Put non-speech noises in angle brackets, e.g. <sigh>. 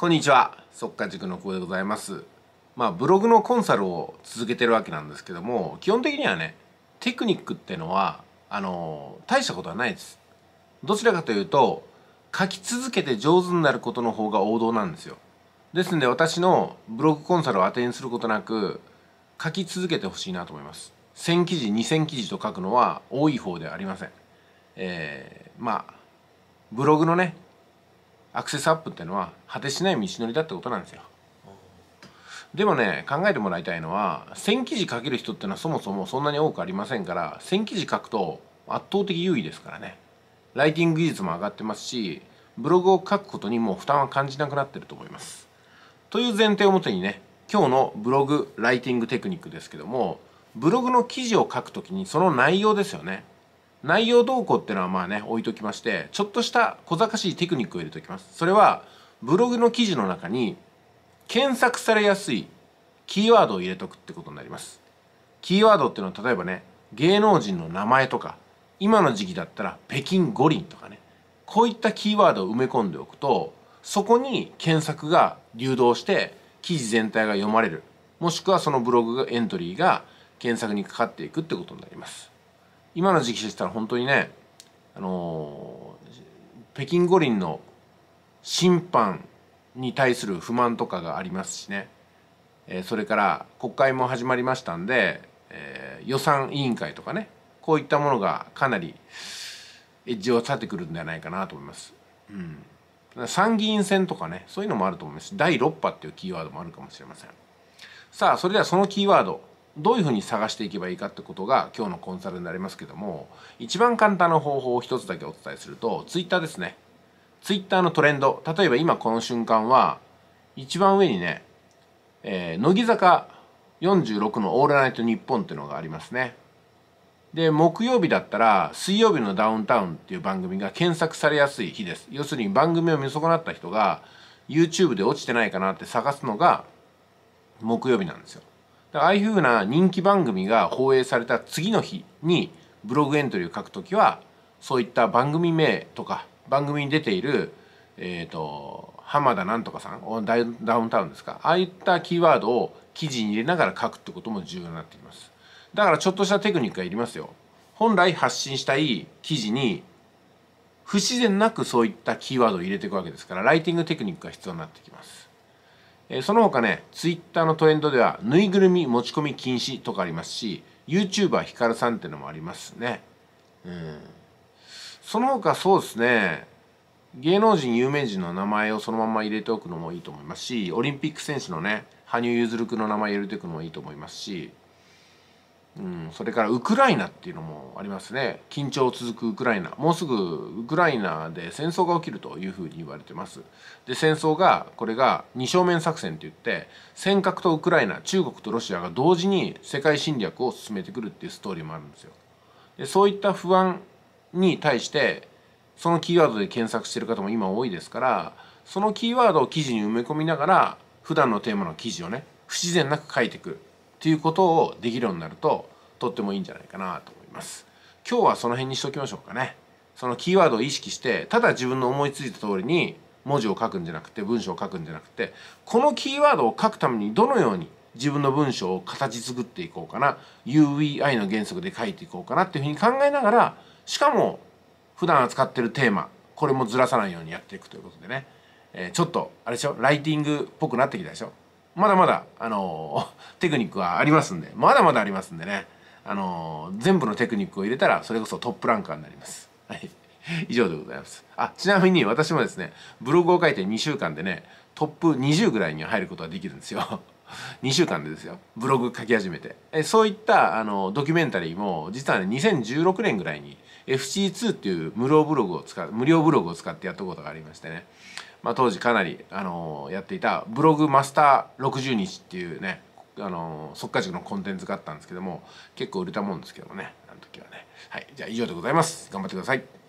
こんにちは速稼塾の久保でございますまあブログのコンサルを続けてるわけなんですけども基本的にはねテクニックってのはあの大したことはないですどちらかというと書き続けて上手になることの方が王道なんですよですので私のブログコンサルを当てにすることなく書き続けてほしいなと思います1000記事2000記事と書くのは多い方ではありませんえー、まあブログのねアクセスアップっていうのは果てしない道のりだってことなんですよでもね考えてもらいたいのは1,000記事書ける人ってのはそもそもそんなに多くありませんから1,000記事書くと圧倒的優位ですからねライティング技術も上がってますしブログを書くことにも負担は感じなくなってると思いますという前提をもとにね今日のブログライティングテクニックですけどもブログの記事を書くときにその内容ですよね内容動向っていうのはまあね置いときましてちょっとした小賢しいテクニックを入れておきますそれはブログの記事の中に検索されやすいキーワードを入れとくってことになりますキーワードっていうのは例えばね芸能人の名前とか今の時期だったら北京五輪とかねこういったキーワードを埋め込んでおくとそこに検索が流動して記事全体が読まれるもしくはそのブログエントリーが検索にかかっていくってことになります今の時期でしたら本当にね、あのー、北京五輪の審判に対する不満とかがありますしね、えー、それから国会も始まりましたんで、えー、予算委員会とかねこういったものがかなりエッジを立ててくるんではないかなと思います。うん、参議院選とかねそういうのもあると思いますし第6波っていうキーワードもあるかもしれません。さあそれではそのキーワードどういうふうに探していけばいいかってことが今日のコンサルになりますけども一番簡単な方法を一つだけお伝えするとツイッターですねツイッターのトレンド例えば今この瞬間は一番上にね、えー、乃木坂46の「オールナイトニッポン」っていうのがありますねで木曜日だったら「水曜日のダウンタウン」っていう番組が検索されやすい日です要するに番組を見損なった人が YouTube で落ちてないかなって探すのが木曜日なんですよああいうふうな人気番組が放映された次の日にブログエントリーを書くときはそういった番組名とか番組に出ている、えーと、浜田なんとかさんダウンタウンですかああいったキーワードを記事に入れながら書くってことも重要になってきますだからちょっとしたテクニックがいりますよ本来発信したい記事に不自然なくそういったキーワードを入れていくわけですからライティングテクニックが必要になってきますえその他ね、twitter のトレンドでは、ぬいぐるみ持ち込み禁止とかありますし、YouTuber ヒカルさんってのもありますね。うん。その他そうですね、芸能人、有名人の名前をそのまま入れておくのもいいと思いますし、オリンピック選手のね、羽生結弦君の名前入れておくのもいいと思いますし、うん、それからウクライナっていうのもありますね緊張続くウクライナもうすぐウクライナで戦争が起きるというふうに言われてますで戦争がこれが二正面作戦といって尖閣とウクライナ中国とロシアが同時に世界侵略を進めてくるっていうストーリーもあるんですよでそういった不安に対してそのキーワードで検索してる方も今多いですからそのキーワードを記事に埋め込みながら普段のテーマの記事をね不自然なく書いてくるっていうことをできるようになるととってもいいんじゃないかなと思います今日はその辺にしときましょうかねそのキーワードを意識してただ自分の思いついた通りに文字を書くんじゃなくて文章を書くんじゃなくてこのキーワードを書くためにどのように自分の文章を形作っていこうかな UEI の原則で書いていこうかなっていうふうに考えながらしかも普段扱ってるテーマこれもずらさないようにやっていくということでね、えー、ちょっとあれでしょライティングっぽくなってきたでしょまだまだ、あのー、<laughs> テクニックはありますんで、まだまだありますんでね、あのー、全部のテクニックを入れたら、それこそトップランカーになります。はい。<laughs> 以上でございます。あ、ちなみに私もですね、ブログを書いて2週間でね、トップ20ぐらいに入ることができるんですよ。2 <laughs> 週間でですよブログ書き始めてえそういったあのドキュメンタリーも実はね2016年ぐらいに FC2 っていう無料ブログを使う無料ブログを使ってやったことがありましてねまあ、当時かなり、あのやっていたブログマスター60日っていうね、あの速稼塾のコンテンツがあったんですけども結構売れたもんですけどもねあの時はねはいじゃあ以上でございます頑張ってください